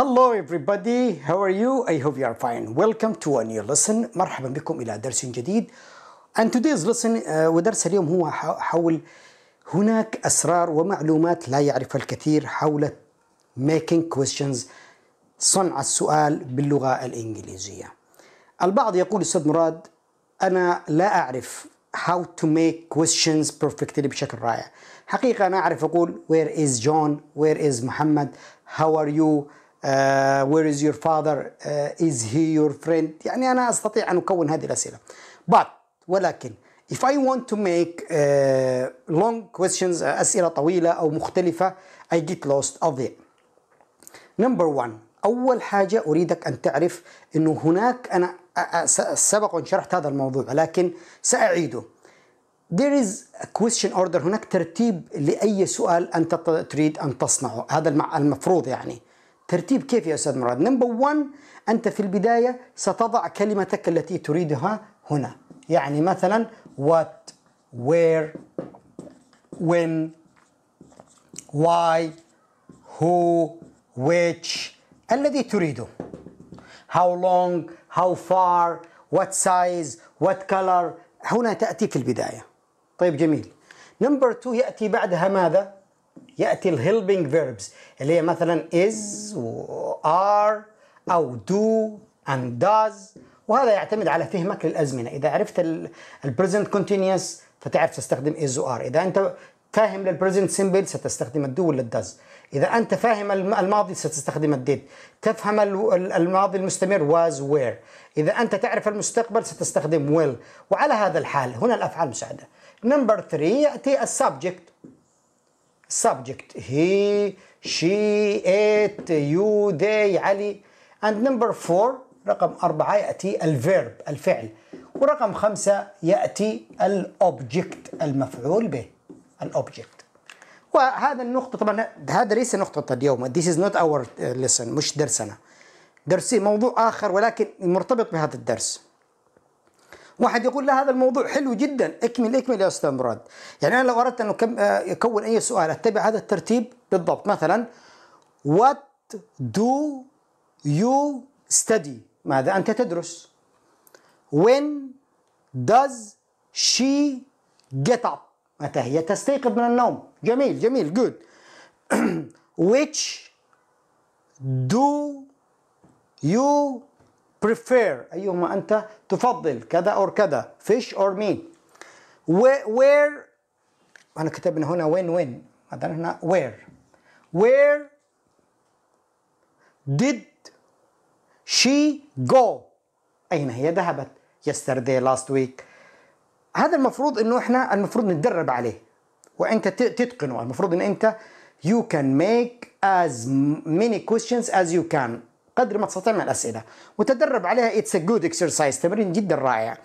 Hello everybody, how are you? I hope you are fine. Welcome to a new lesson. مرحبا بكم إلى درس جديد. And today's lesson uh, ودرس اليوم هو حول هناك أسرار ومعلومات لا يعرفها الكثير حول making questions صنع السؤال باللغة الإنجليزية. البعض يقول أستاذ مراد أنا لا أعرف how to make questions perfectly بشكل رائع. حقيقة أنا أعرف أقول where is John? where is محمد? how are you? وير از يور فاذر از هي يور فريند يعني انا استطيع ان اكون هذه الاسئله but ولكن if I want to make uh, long questions آه، اسئله طويله او مختلفه I get lost اضيع number one اول حاجه اريدك ان تعرف انه هناك انا آه، سبق ان شرحت هذا الموضوع لكن ساعيده There is a question order هناك ترتيب لأي سؤال أنت تريد أن تصنعه هذا المفروض يعني ترتيب كيف يا أستاذ مراد؟ نمبر 1 أنت في البداية ستضع كلمتك التي تريدها هنا يعني مثلا what where when why who which الذي تريده how long how far what size what color هنا تأتي في البداية طيب جميل نمبر 2 يأتي بعدها ماذا ياتي الهيلبنج فيربز اللي هي مثلا is وار او do and does وهذا يعتمد على فهمك للازمنه اذا عرفت البريزنت كونتينوس فتعرف تستخدم is وار اذا انت فاهم للبريزنت سيمبل ستستخدم الدو ولا الداز اذا انت فاهم الماضي ستستخدم الديد تفهم الماضي المستمر واز وير اذا انت تعرف المستقبل ستستخدم ويل وعلى هذا الحال هنا الافعال مساعده نمبر 3 ياتي السبجكت subject he she it you they علي and number four رقم أربعة يأتي الفيرب الفعل ورقم خمسة يأتي الأوبجكت المفعول به الأوبجكت وهذا النقطة طبعا هذا ليس نقطة اليوم this is not our uh, lesson مش درسنا درسي موضوع آخر ولكن مرتبط بهذا الدرس واحد يقول لا هذا الموضوع حلو جدا اكمل اكمل يا استاذ مراد يعني انا لو اردت ان اكون آه، اي سؤال اتبع هذا الترتيب بالضبط مثلا what do you study ماذا انت تدرس when does she get up متى هي تستيقظ من النوم جميل جميل جود which do you prefer أيهما أنت تفضل كذا أو كذا fish or meat where أنا كتبنا هنا وين وين مثلا هنا where where did she go أين هي ذهبت yesterday last week هذا المفروض انه احنا المفروض نتدرب عليه وانت تتقنه المفروض ان انت you can make as many questions as you can قدر ما تستطيع من الاسئله وتدرب عليها اتس ا جود اكسرسايز تمرين جدا رائع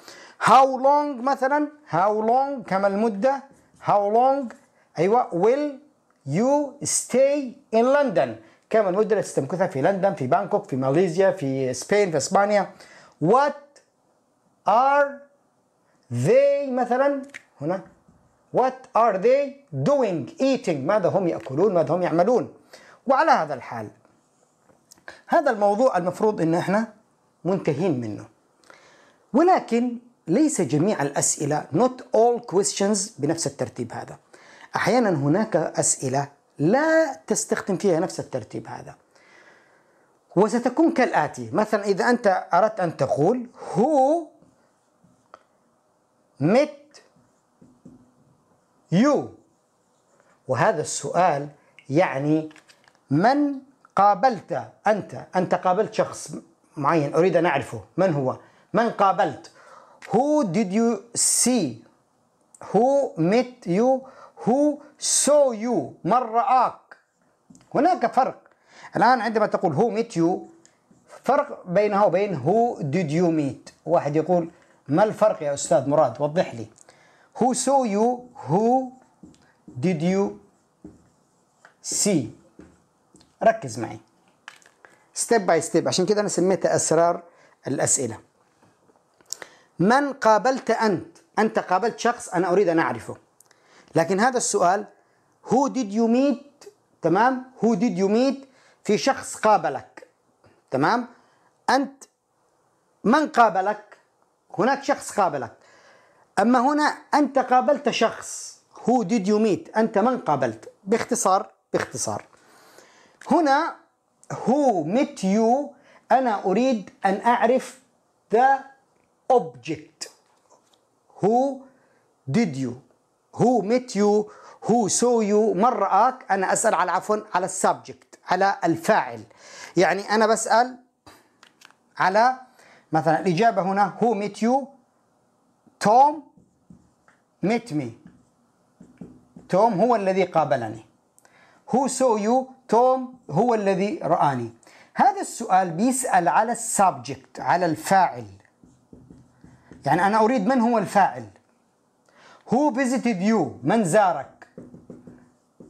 هاو لونج مثلا هاو لونج كم المده هاو لونج ايوه ويل يو ستاي ان لندن كم المده اللي تستمكثها في لندن في بانكوك في ماليزيا في سبين في اسبانيا وات ار ذي مثلا هنا وات ار ذي دوينج ايتينج ماذا هم ياكلون ماذا هم يعملون وعلى هذا الحال هذا الموضوع المفروض ان احنا منتهين منه ولكن ليس جميع الاسئله not all questions بنفس الترتيب هذا احيانا هناك اسئله لا تستخدم فيها نفس الترتيب هذا وستكون كالاتي مثلا اذا انت اردت ان تقول هو مت يو وهذا السؤال يعني من قابلت أنت أنت قابلت شخص معين أريد أن أعرفه من هو من قابلت Who did you see Who met you Who saw you من رآك هناك فرق الآن عندما تقول who met you فرق بينها وبين who did you meet واحد يقول ما الفرق يا أستاذ مراد وضح لي Who saw you Who did you see ركز معي ستيب باي ستيب عشان كده انا سميتها اسرار الاسئله من قابلت انت انت قابلت شخص انا اريد ان اعرفه لكن هذا السؤال هو did you meet تمام هو did you meet في شخص قابلك تمام انت من قابلك هناك شخص قابلك اما هنا انت قابلت شخص هو did you meet انت من قابلت باختصار باختصار هنا هو met you أنا أريد أن أعرف the object who did you who met you who saw you من رآك أنا أسأل على عفوا على السبجكت على الفاعل يعني أنا بسأل على مثلا الإجابة هنا who met you توم met me توم هو الذي قابلني who saw you توم هو الذي رآني هذا السؤال بيسأل على السابجكت على الفاعل يعني أنا أريد من هو الفاعل Who visited you من زارك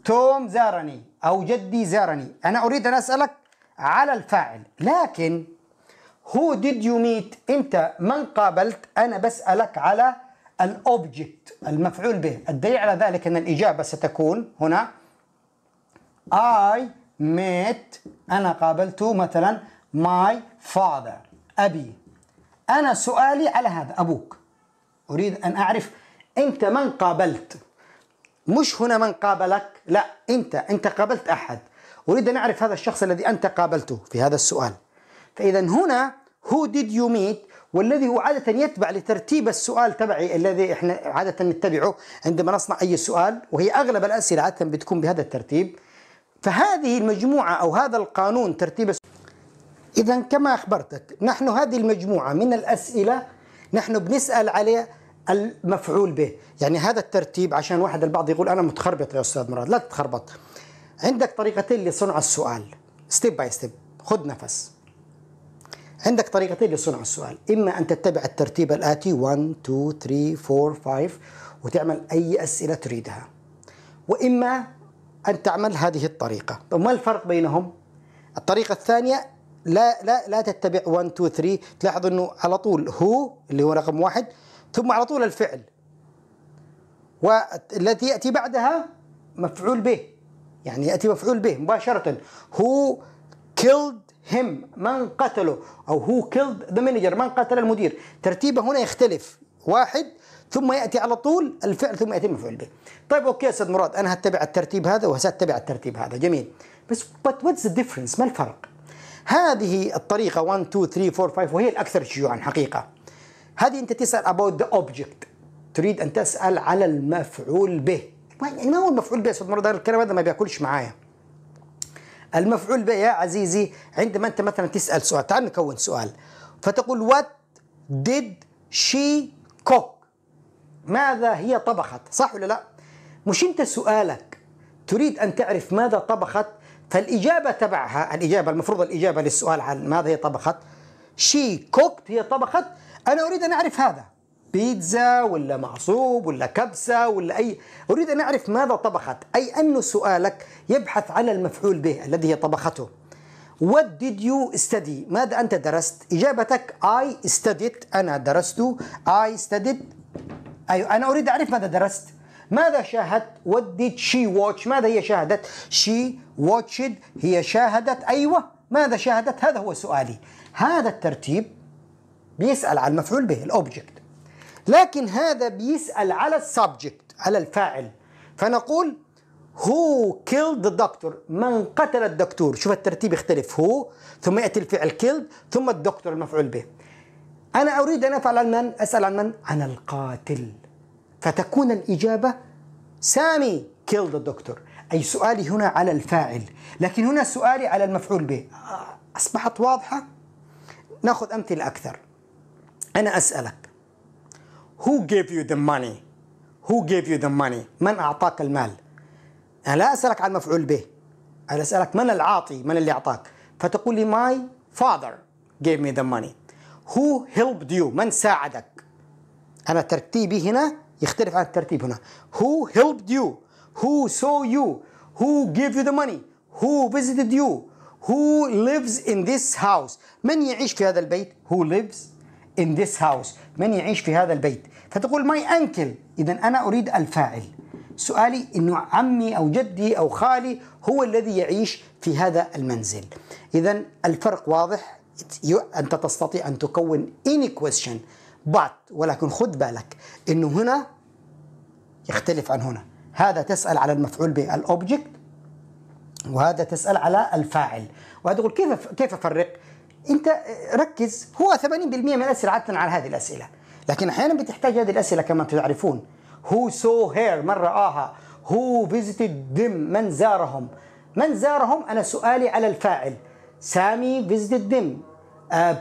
توم زارني أو جدي زارني أنا أريد أن أسألك على الفاعل لكن Who did you meet أنت من قابلت أنا بسألك على الأوبجكت المفعول به الدليل على ذلك أن الإجابة ستكون هنا I met أنا قابلت مثلا my father أبي أنا سؤالي على هذا أبوك أريد أن أعرف أنت من قابلت مش هنا من قابلك لا أنت أنت قابلت أحد أريد أن أعرف هذا الشخص الذي أنت قابلته في هذا السؤال فإذا هنا who did you meet والذي هو عادة يتبع لترتيب السؤال تبعي الذي احنا عادة نتبعه عندما نصنع أي سؤال وهي أغلب الأسئلة عادة بتكون بهذا الترتيب فهذه المجموعة أو هذا القانون ترتيب إذا كما أخبرتك نحن هذه المجموعة من الأسئلة نحن بنسأل عليه المفعول به يعني هذا الترتيب عشان واحد البعض يقول أنا متخربط يا أستاذ مراد لا تتخربط عندك طريقتين لصنع السؤال ستيب باي ستيب خذ نفس عندك طريقتين لصنع السؤال إما أن تتبع الترتيب الآتي 1 2 3 4 5 وتعمل أي أسئلة تريدها وإما أن تعمل هذه الطريقة ما الفرق بينهم؟ الطريقة الثانية لا لا لا تتبع 1 2 3 تلاحظ انه على طول هو اللي هو رقم واحد ثم على طول الفعل والتي ياتي بعدها مفعول به يعني ياتي مفعول به مباشره هو killed him من قتله او هو killed the manager من قتل المدير ترتيبه هنا يختلف واحد ثم ياتي على طول الفعل ثم ياتي المفعول به. طيب اوكي يا استاذ مراد انا هتبع الترتيب هذا وهتبع الترتيب هذا جميل بس but واتس ذا ما الفرق؟ هذه الطريقه 1 2 3 4 5 وهي الاكثر شيوعا حقيقه. هذه انت تسال about the object تريد ان تسال على المفعول به. يعني ما هو المفعول به يا استاذ مراد الكلام هذا ما بياكلش معايا. المفعول به يا عزيزي عندما انت مثلا تسال سؤال تعال نكون سؤال فتقول وات ديد شي كوك ماذا هي طبخت صح ولا لا مش انت سؤالك تريد ان تعرف ماذا طبخت فالاجابه تبعها الاجابه المفروض الاجابه للسؤال عن ماذا هي طبخت شي كوكت هي طبخت انا اريد ان اعرف هذا بيتزا ولا معصوب ولا كبسة ولا أي أريد أن أعرف ماذا طبخت أي أن سؤالك يبحث على المفعول به الذي هي طبخته What did you study ماذا أنت درست إجابتك I studied أنا درست I studied أيوة أنا أريد أعرف ماذا درست ماذا شاهدت What did she watch ماذا هي شاهدت She watched هي شاهدت أيوة ماذا شاهدت هذا هو سؤالي هذا الترتيب بيسأل على المفعول به الأوبجكت لكن هذا بيسأل على السبجكت على الفاعل فنقول هو كيلد ذا دكتور من قتل الدكتور شوف الترتيب يختلف هو ثم ياتي الفعل كيلد ثم الدكتور المفعول به انا اريد ان افعل عن من اسال عن من عن القاتل فتكون الاجابه سامي كيلد دكتور اي سؤالي هنا على الفاعل لكن هنا سؤالي على المفعول به اصبحت واضحه ناخذ امثله اكثر انا اسالك who gave you the money who gave you the money من اعطاك المال أنا لا أسألك عن مفعول به أنا أسألك من العاطي من اللي أعطاك فتقول لي my father gave me the money who helped you من ساعدك أنا ترتيبي هنا يختلف عن الترتيب هنا who helped you who saw you who gave you the money who visited you who lives in this house من يعيش في هذا البيت who lives in this house من يعيش في هذا البيت فتقول my uncle إذا أنا أريد الفاعل سؤالي أنه عمي أو جدي أو خالي هو الذي يعيش في هذا المنزل إذا الفرق واضح أنت تستطيع أن تكون اني كويشن بات ولكن خذ بالك أنه هنا يختلف عن هنا هذا تسأل على المفعول به الأوبجكت وهذا تسأل على الفاعل وهذا كيف كيف أفرق أنت ركز هو 80% من الأسئلة عادة على هذه الأسئلة لكن أحيانا بتحتاج هذه الأسئلة كما تعرفون هو سو هير من رآها هو فيزيتد them من زارهم من زارهم أنا سؤالي على الفاعل سامي فيزيتد them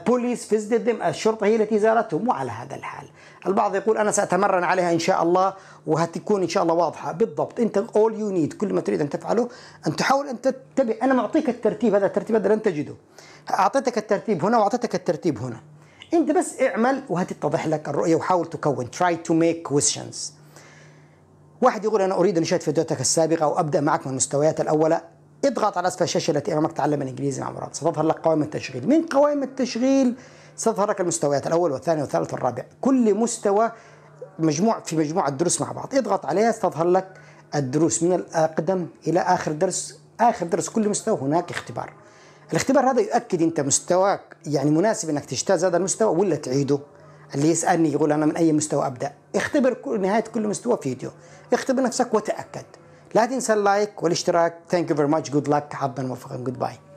بوليس uh, فيزيتد them الشرطة هي التي زارتهم وعلى هذا الحال البعض يقول أنا سأتمرن عليها إن شاء الله وهتكون إن شاء الله واضحة بالضبط أنت all you need كل ما تريد أن تفعله أن تحاول أن تتبع أنا معطيك الترتيب هذا الترتيب هذا لن تجده أعطيتك الترتيب هنا وأعطيتك الترتيب هنا أنت بس اعمل وهتتضح لك الرؤية وحاول تكون try to make questions واحد يقول أنا أريد أن أشاهد فيديوهاتك السابقة وابدا معك من المستويات الأولى اضغط على أسفل الشاشة التي أمامك تعلم الإنجليزي مع مراد ستظهر لك قوائم التشغيل من قوائم التشغيل ستظهر لك المستويات الأول والثاني والثالث والرابع كل مستوى مجموع في مجموعة دروس مع بعض اضغط عليها ستظهر لك الدروس من الأقدم إلى آخر درس آخر درس كل مستوى هناك اختبار الاختبار هذا يؤكد أنت مستواك يعني مناسب أنك تجتاز هذا المستوى ولا تعيده اللي يسالني يقول انا من اي مستوى ابدا اختبر نهايه كل مستوى فيديو اختبر نفسك وتاكد لا تنسى اللايك والاشتراك ثانك يو فيري ماتش جود لك حظا موفقا جود باي